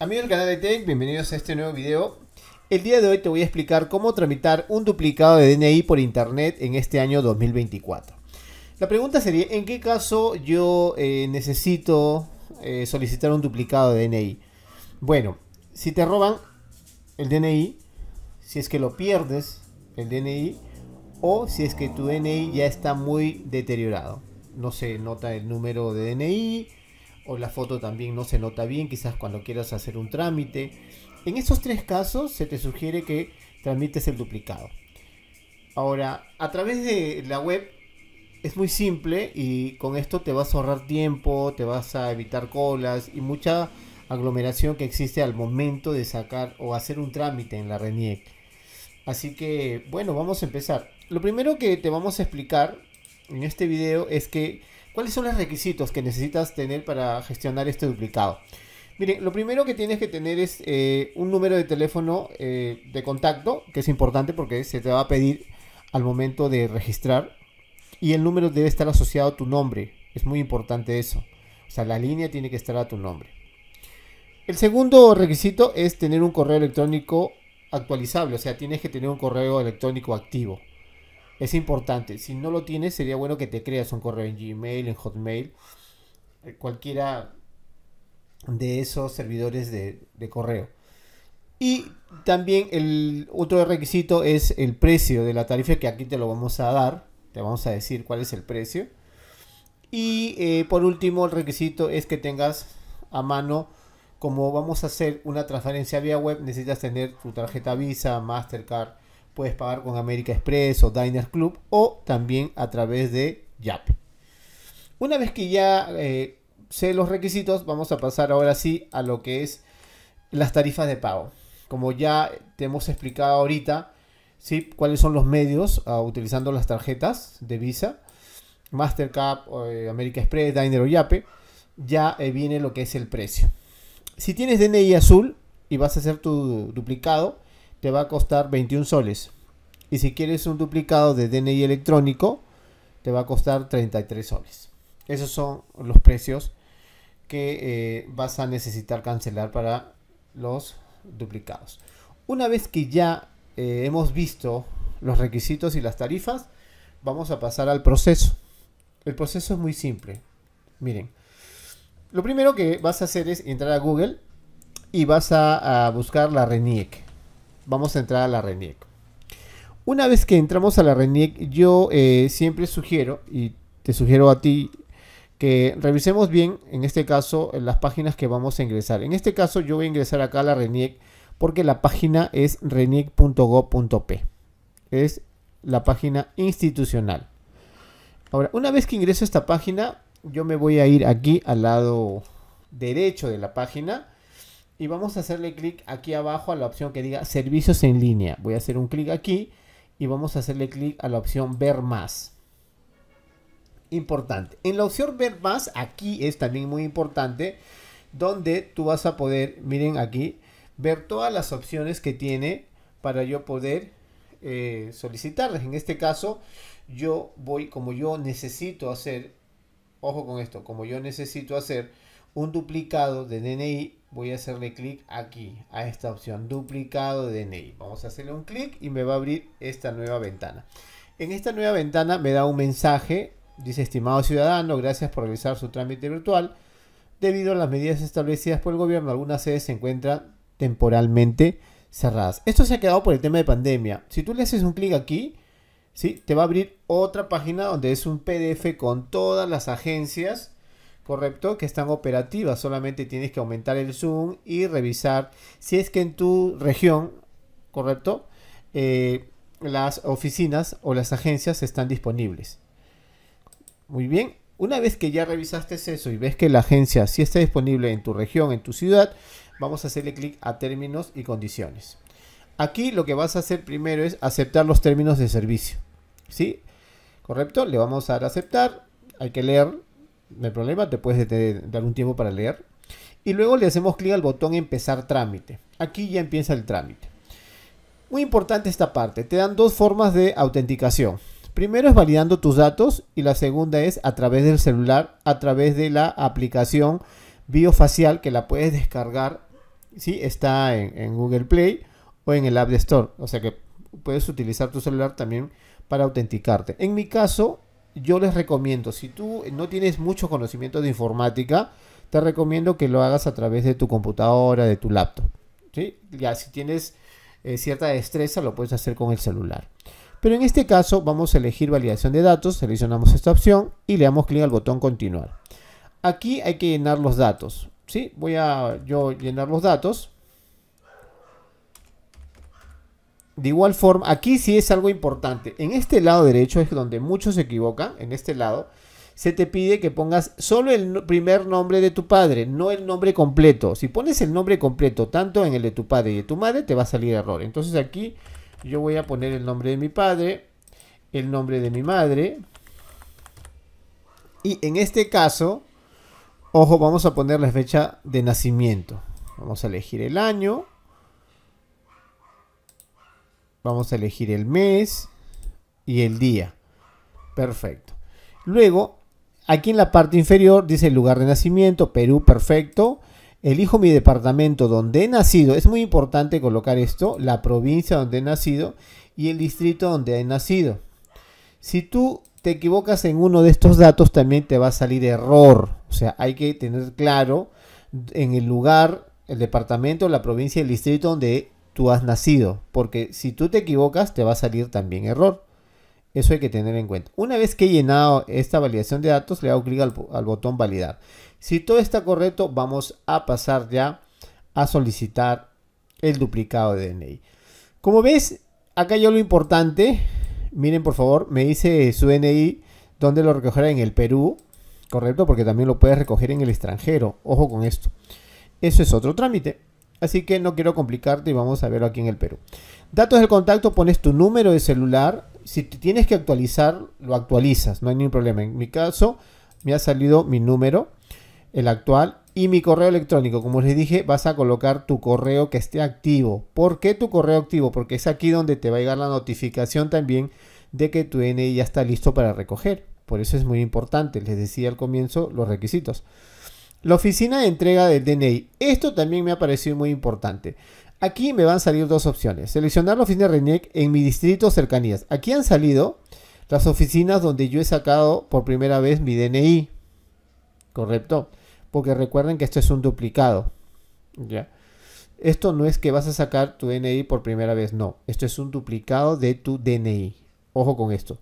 Amigos del canal de Tech, bienvenidos a este nuevo video. El día de hoy te voy a explicar cómo tramitar un duplicado de DNI por internet en este año 2024. La pregunta sería, ¿en qué caso yo eh, necesito eh, solicitar un duplicado de DNI? Bueno, si te roban el DNI, si es que lo pierdes el DNI, o si es que tu DNI ya está muy deteriorado. No se nota el número de DNI, o la foto también no se nota bien, quizás cuando quieras hacer un trámite. En esos tres casos se te sugiere que transmites el duplicado. Ahora, a través de la web es muy simple y con esto te vas a ahorrar tiempo, te vas a evitar colas y mucha aglomeración que existe al momento de sacar o hacer un trámite en la RENIEC. Así que, bueno, vamos a empezar. Lo primero que te vamos a explicar en este video es que ¿Cuáles son los requisitos que necesitas tener para gestionar este duplicado? Miren, lo primero que tienes que tener es eh, un número de teléfono eh, de contacto, que es importante porque se te va a pedir al momento de registrar. Y el número debe estar asociado a tu nombre. Es muy importante eso. O sea, la línea tiene que estar a tu nombre. El segundo requisito es tener un correo electrónico actualizable. O sea, tienes que tener un correo electrónico activo es importante. Si no lo tienes, sería bueno que te creas un correo en Gmail, en Hotmail, eh, cualquiera de esos servidores de, correo. Y también el otro requisito es el precio de la tarifa que aquí te lo vamos a dar. Te vamos a decir cuál es el precio. Y eh, por último, el requisito es que tengas a mano, como vamos a hacer una transferencia vía web, necesitas tener tu tarjeta Visa, Mastercard Puedes pagar con America Express o Diners Club o también a través de Yape. Una vez que ya eh, sé los requisitos, vamos a pasar ahora sí a lo que es las tarifas de pago. Como ya te hemos explicado ahorita, ¿sí? cuáles son los medios ah, utilizando las tarjetas de Visa, Mastercard, eh, América Express, Diner o Yape, ya eh, viene lo que es el precio. Si tienes DNI azul y vas a hacer tu duplicado, te va a costar 21 soles. Y si quieres un duplicado de DNI electrónico, te va a costar 33 soles. Esos son los precios que eh, vas a necesitar cancelar para los duplicados. Una vez que ya eh, hemos visto los requisitos y las tarifas, vamos a pasar al proceso. El proceso es muy simple. Miren, lo primero que vas a hacer es entrar a Google y vas a, a buscar la RENIEC vamos a entrar a la RENIEC. Una vez que entramos a la RENIEC, yo eh, siempre sugiero, y te sugiero a ti, que revisemos bien, en este caso, las páginas que vamos a ingresar. En este caso, yo voy a ingresar acá a la RENIEC porque la página es reniec.gov.p. Es la página institucional. Ahora, una vez que ingreso a esta página, yo me voy a ir aquí al lado derecho de la página y vamos a hacerle clic aquí abajo a la opción que diga servicios en línea. Voy a hacer un clic aquí y vamos a hacerle clic a la opción ver más. Importante. En la opción ver más, aquí es también muy importante, donde tú vas a poder, miren aquí, ver todas las opciones que tiene para yo poder eh, solicitarles. solicitarlas. En este caso, yo voy, como yo necesito hacer, ojo con esto, como yo necesito hacer un duplicado de DNI voy a hacerle clic aquí a esta opción duplicado de DNI. Vamos a hacerle un clic y me va a abrir esta nueva ventana. En esta nueva ventana me da un mensaje, dice estimado ciudadano, gracias por realizar su trámite virtual. Debido a las medidas establecidas por el gobierno, algunas sedes se encuentran temporalmente cerradas. Esto se ha quedado por el tema de pandemia. Si tú le haces un clic aquí, ¿sí? te va a abrir otra página donde es un PDF con todas las agencias correcto que están operativas solamente tienes que aumentar el zoom y revisar si es que en tu región correcto eh, las oficinas o las agencias están disponibles muy bien una vez que ya revisaste eso y ves que la agencia sí está disponible en tu región en tu ciudad vamos a hacerle clic a términos y condiciones aquí lo que vas a hacer primero es aceptar los términos de servicio sí correcto le vamos a dar a aceptar hay que leer no hay problema, te puedes dar un tiempo para leer. Y luego le hacemos clic al botón empezar trámite. Aquí ya empieza el trámite. Muy importante esta parte, te dan dos formas de autenticación. Primero es validando tus datos y la segunda es a través del celular, a través de la aplicación biofacial que la puedes descargar. si Está en, en Google Play o en el App Store. O sea que puedes utilizar tu celular también para autenticarte. En mi caso, yo les recomiendo, si tú no tienes mucho conocimiento de informática, te recomiendo que lo hagas a través de tu computadora, de tu laptop. Ya si tienes eh, cierta destreza, lo puedes hacer con el celular. Pero en este caso vamos a elegir validación de datos, seleccionamos esta opción y le damos clic al botón continuar. Aquí hay que llenar los datos. ¿sí? Voy a llenar los datos. De igual forma, aquí sí es algo importante. En este lado derecho es donde muchos se equivocan, en este lado, se te pide que pongas solo el primer nombre de tu padre, no el nombre completo. Si pones el nombre completo tanto en el de tu padre y de tu madre, te va a salir error. Entonces aquí yo voy a poner el nombre de mi padre, el nombre de mi madre. Y en este caso, ojo, vamos a poner la fecha de nacimiento. Vamos a elegir el año. Vamos a elegir el mes y el día. Perfecto. Luego, aquí en la parte inferior dice el lugar de nacimiento, Perú, perfecto. Elijo mi departamento donde he nacido. Es muy importante colocar esto, la provincia donde he nacido y el distrito donde he nacido. Si tú te equivocas en uno de estos datos, también te va a salir error. O sea, hay que tener claro en el lugar, el departamento, la provincia el distrito donde tú has nacido, porque si tú te equivocas te va a salir también error. Eso hay que tener en cuenta. Una vez que he llenado esta validación de datos, le hago clic al, botón validar. Si todo está correcto, vamos a pasar ya a solicitar el duplicado de DNI. Como ves, acá yo lo importante, miren por favor, me dice su DNI donde lo recogerá en el Perú, correcto, porque también lo puedes recoger en el extranjero. Ojo con esto. Eso es otro trámite. Así que no quiero complicarte y vamos a verlo aquí en el Perú. Datos del contacto, pones tu número de celular. Si tienes que actualizar, lo actualizas, no hay ningún problema. En mi caso, me ha salido mi número, el actual, y mi correo electrónico. Como les dije, vas a colocar tu correo que esté activo. ¿Por qué tu correo activo? Porque es aquí donde te va a llegar la notificación también de que tu NI ya está listo para recoger. Por eso es muy importante, les decía al comienzo, los requisitos. La oficina de entrega del DNI. Esto también me ha parecido muy importante. Aquí me van a salir dos opciones. Seleccionar la oficina RENIEC en mi distrito cercanías. Aquí han salido las oficinas donde yo he sacado por primera vez mi DNI. ¿Correcto? Porque recuerden que esto es un duplicado. ¿Ya? Esto no es que vas a sacar tu DNI por primera vez, no. Esto es un duplicado de tu DNI. Ojo con esto.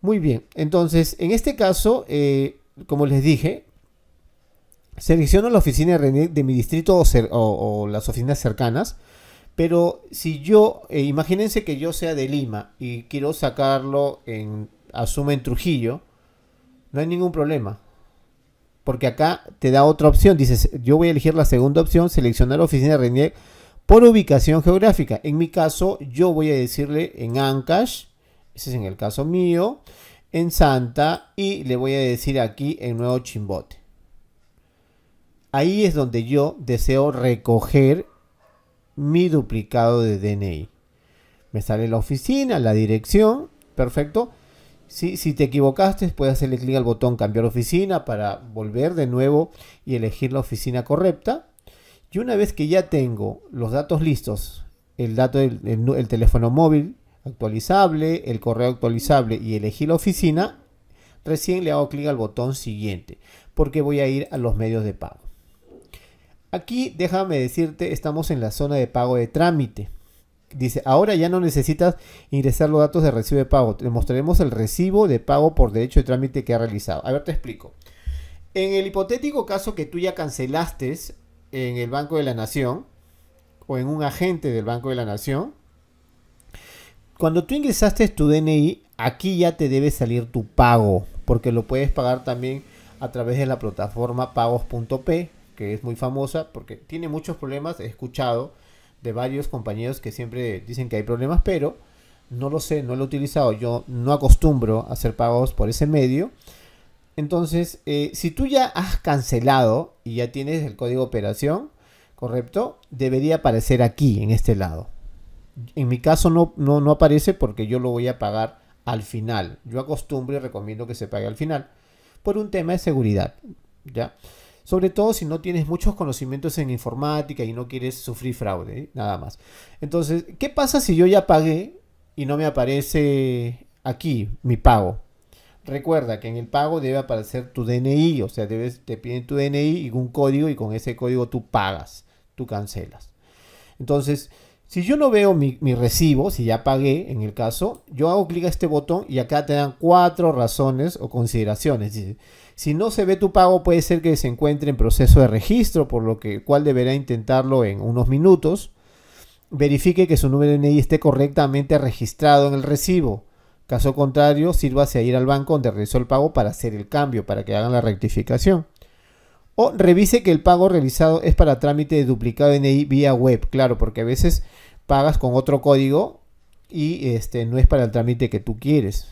Muy bien, entonces en este caso, eh, como les dije, Selecciono la oficina de de mi distrito o, las oficinas cercanas. Pero si yo, eh, imagínense que yo sea de Lima y quiero sacarlo en, asume en Trujillo, no hay ningún problema. Porque acá te da otra opción. Dices, yo voy a elegir la segunda opción, seleccionar oficina de RENIEC por ubicación geográfica. En mi caso, yo voy a decirle en Ancash, ese es en el caso mío, en Santa, y le voy a decir aquí en Nuevo Chimbote. Ahí es donde yo deseo recoger mi duplicado de DNI. Me sale la oficina, la dirección, perfecto. Si, te equivocaste, puedes hacerle clic al botón cambiar oficina para volver de nuevo y elegir la oficina correcta. Y una vez que ya tengo los datos listos, el dato del teléfono móvil actualizable, el correo actualizable y elegí la oficina, recién le hago clic al botón siguiente, porque voy a ir a los medios de pago. Aquí déjame decirte, estamos en la zona de pago de trámite. Dice, ahora ya no necesitas ingresar los datos de recibo de pago. Te mostraremos el recibo de pago por derecho de trámite que ha realizado. A ver, te explico. En el hipotético caso que tú ya cancelaste en el Banco de la Nación o en un agente del Banco de la Nación, cuando tú ingresaste tu DNI, aquí ya te debe salir tu pago, porque lo puedes pagar también a través de la plataforma pagos.p que es muy famosa porque tiene muchos problemas, he escuchado de varios compañeros que siempre dicen que hay problemas, pero no lo sé, no lo he utilizado, yo no acostumbro a hacer pagos por ese medio. Entonces, eh, si tú ya has cancelado y ya tienes el código de operación, ¿correcto? Debería aparecer aquí, en este lado. En mi caso no, no, no aparece porque yo lo voy a pagar al final. Yo acostumbro y recomiendo que se pague al final. Por un tema de seguridad. ¿Ya? sobre todo si no tienes muchos conocimientos en informática y no quieres sufrir fraude, ¿eh? nada más. Entonces, ¿qué pasa si yo ya pagué y no me aparece aquí mi pago? Recuerda que en el pago debe aparecer tu DNI, o sea, debes, te piden tu DNI y un código y con ese código tú pagas, tú cancelas. Entonces, si yo no veo mi, recibo, si ya pagué en el caso, yo hago clic a este botón y acá te dan cuatro razones o consideraciones. si no se ve tu pago, puede ser que se encuentre en proceso de registro, por lo que cual deberá intentarlo en unos minutos. Verifique que su número de NI esté correctamente registrado en el recibo. Caso contrario, sírvase a ir al banco donde realizó el pago para hacer el cambio, para que hagan la rectificación. O revise que el pago realizado es para trámite de duplicado DNI vía web, claro, porque a veces pagas con otro código y este, no es para el trámite que tú quieres.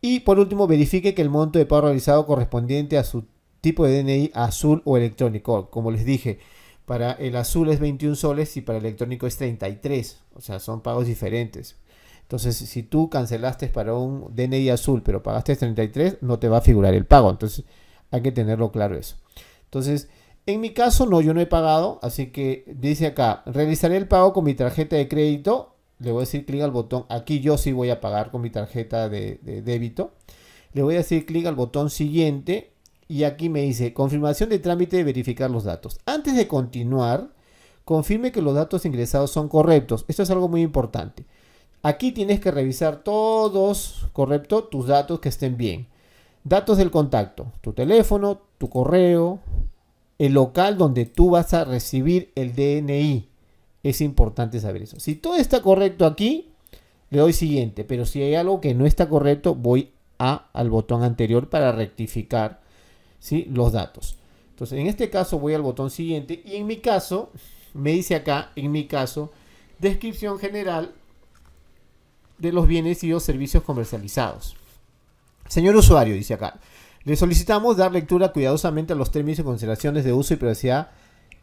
Y por último, verifique que el monto de pago realizado correspondiente a su tipo de DNI azul o electrónico. Como les dije, para el azul es 21 soles y para el electrónico es 33. O sea, son pagos diferentes. Entonces, si tú cancelaste para un DNI azul pero pagaste 33, no te va a figurar el pago. Entonces, hay que tenerlo claro eso. Entonces, en mi caso no, yo no he pagado, así que dice acá, realizaré el pago con mi tarjeta de crédito. Le voy a decir clic al botón, aquí yo sí voy a pagar con mi tarjeta de, débito. Le voy a decir clic al botón siguiente y aquí me dice confirmación de trámite de verificar los datos. Antes de continuar, confirme que los datos ingresados son correctos. Esto es algo muy importante. Aquí tienes que revisar todos, correcto, tus datos que estén bien. Datos del contacto, tu teléfono, tu correo, el local donde tú vas a recibir el DNI. Es importante saber eso. Si todo está correcto aquí, le doy siguiente, pero si hay algo que no está correcto, voy a, al botón anterior para rectificar los datos. Entonces, en este caso voy al botón siguiente y en mi caso, me dice acá, en mi caso, descripción general de los bienes y los servicios comercializados. Señor usuario, dice acá, le solicitamos dar lectura cuidadosamente a los términos y consideraciones de uso y privacidad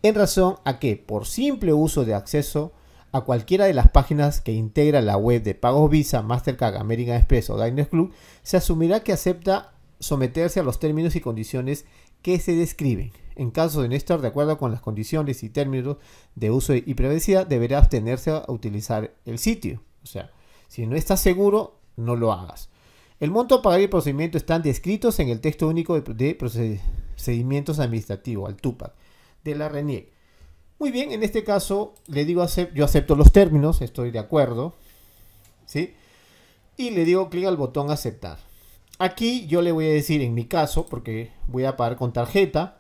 en razón a que, por simple uso de acceso a cualquiera de las páginas que integra la web de pagos Visa, Mastercard, American Express o Diners Club, se asumirá que acepta someterse a los términos y condiciones que se describen. En caso de no estar de acuerdo con las condiciones y términos de uso y privacidad, deberá abstenerse a utilizar el sitio. O sea, si no estás seguro, no lo hagas. El monto a pagar y el procedimiento están descritos en el texto único de procedimientos administrativos, al TUPAC, de la RENIEC. Muy bien, en este caso le digo, yo acepto los términos, estoy de acuerdo, ¿sí? Y le digo clic al botón aceptar. Aquí yo le voy a decir en mi caso, porque voy a pagar con tarjeta,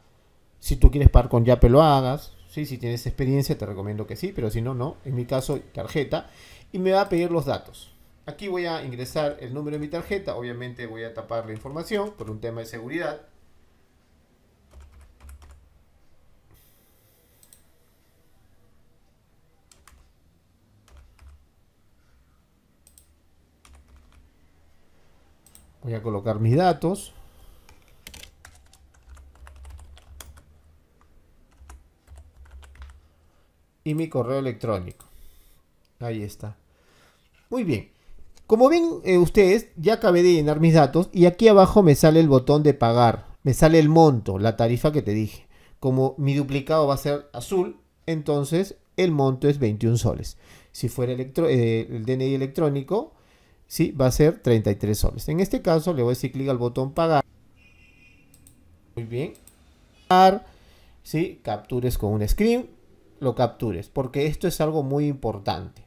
si tú quieres pagar con Yape lo hagas, ¿sí? Si tienes experiencia te recomiendo que sí, pero si no, no, en mi caso tarjeta, y me va a pedir los datos. Aquí voy a ingresar el número de mi tarjeta. Obviamente voy a tapar la información por un tema de seguridad. Voy a colocar mis datos. Y mi correo electrónico. Ahí está. Muy bien. Como ven eh, ustedes, ya acabé de llenar mis datos y aquí abajo me sale el botón de pagar. Me sale el monto, la tarifa que te dije. Como mi duplicado va a ser azul, entonces el monto es 21 soles. Si fuera eh, el DNI electrónico, sí, va a ser 33 soles. En este caso le voy a decir clic al botón pagar. Muy bien. ¿sí? Captures con un screen, lo captures, porque esto es algo muy importante.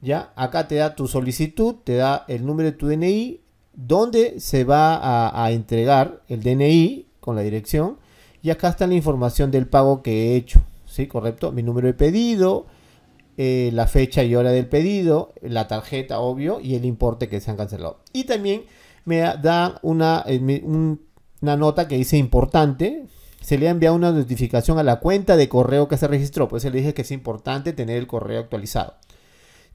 ¿ya? Acá te da tu solicitud, te da el número de tu DNI, donde se va a, entregar el DNI con la dirección. Y acá está la información del pago que he hecho, ¿sí? Correcto, mi número de pedido, eh, la fecha y hora del pedido, la tarjeta, obvio, y el importe que se han cancelado. Y también me da una, eh, una nota que dice importante. Se le ha enviado una notificación a la cuenta de correo que se registró. Pues se le dije que es importante tener el correo actualizado.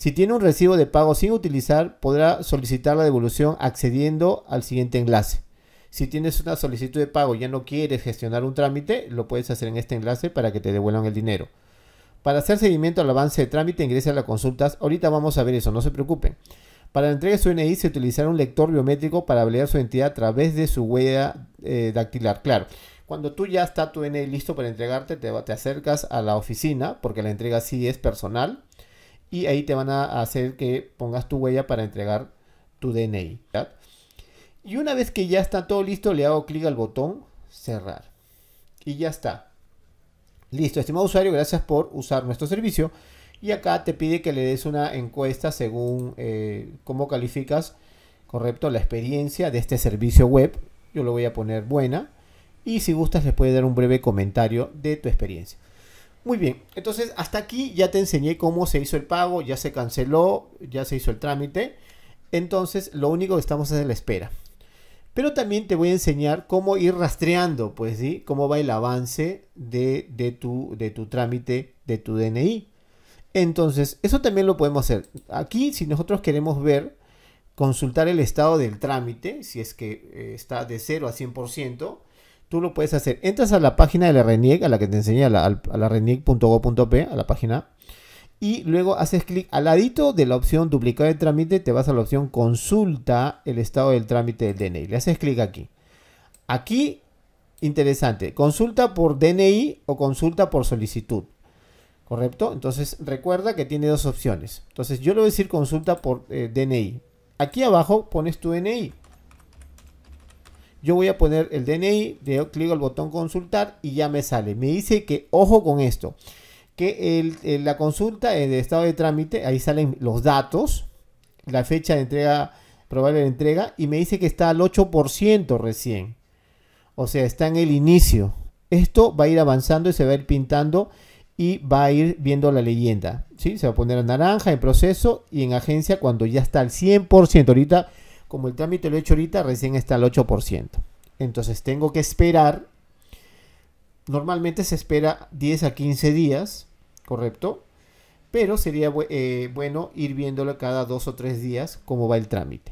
Si tiene un recibo de pago sin utilizar, podrá solicitar la devolución accediendo al siguiente enlace. Si tienes una solicitud de pago y ya no quieres gestionar un trámite, lo puedes hacer en este enlace para que te devuelvan el dinero. Para hacer seguimiento al avance de trámite, ingresa a las consultas. Ahorita vamos a ver eso, no se preocupen. Para la entrega de su NI se utilizará un lector biométrico para validar su identidad a través de su huella eh, dactilar. Claro, cuando tú ya está tu NI listo para entregarte, te, te acercas a la oficina, porque la entrega sí es personal y ahí te van a hacer que pongas tu huella para entregar tu DNI. Y una vez que ya está todo listo, le hago clic al botón cerrar. Y ya está. Listo, estimado usuario, gracias por usar nuestro servicio. Y acá te pide que le des una encuesta según eh, cómo calificas, correcto, la experiencia de este servicio web. Yo lo voy a poner buena. Y si gustas, les puedes dar un breve comentario de tu experiencia. Muy bien, entonces hasta aquí ya te enseñé cómo se hizo el pago, ya se canceló, ya se hizo el trámite. Entonces lo único que estamos es en la espera. Pero también te voy a enseñar cómo ir rastreando, pues, ¿sí? Cómo va el avance de, tu, de tu trámite, de tu DNI. Entonces, eso también lo podemos hacer. Aquí, si nosotros queremos ver, consultar el estado del trámite, si es que eh, está de 0 a 100%, tú lo puedes hacer. Entras a la página de la RENIEC, a la que te enseñé, a la, RENIEC.gov.p, a la página. Y luego haces clic al ladito de la opción duplicar el trámite, te vas a la opción consulta el estado del trámite del DNI. Le haces clic aquí. Aquí, interesante, consulta por DNI o consulta por solicitud. ¿Correcto? Entonces recuerda que tiene dos opciones. Entonces yo le voy a decir consulta por eh, DNI. Aquí abajo pones tu DNI yo voy a poner el DNI, le doy clic al botón consultar y ya me sale. Me dice que ojo con esto, que la consulta en eh, el estado de trámite, ahí salen los datos, la fecha de entrega, probable de entrega, y me dice que está al 8% recién. O sea, está en el inicio. Esto va a ir avanzando y se va a ir pintando y va a ir viendo la leyenda. ¿sí? Se va a poner a naranja en proceso y en agencia cuando ya está al 100%. Ahorita como el trámite lo he hecho ahorita, recién está al 8%. Entonces tengo que esperar. Normalmente se espera 10 a 15 días, ¿correcto? Pero sería eh, bueno ir viéndolo cada 2 o 3 días cómo va el trámite.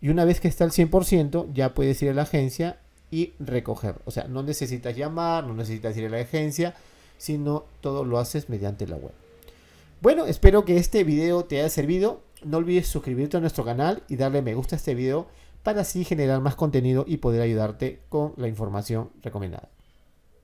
Y una vez que está al 100%, ya puedes ir a la agencia y recoger. O sea, no necesitas llamar, no necesitas ir a la agencia, sino todo lo haces mediante la web. Bueno, espero que este video te haya servido. No olvides suscribirte a nuestro canal y darle me gusta a este video para así generar más contenido y poder ayudarte con la información recomendada.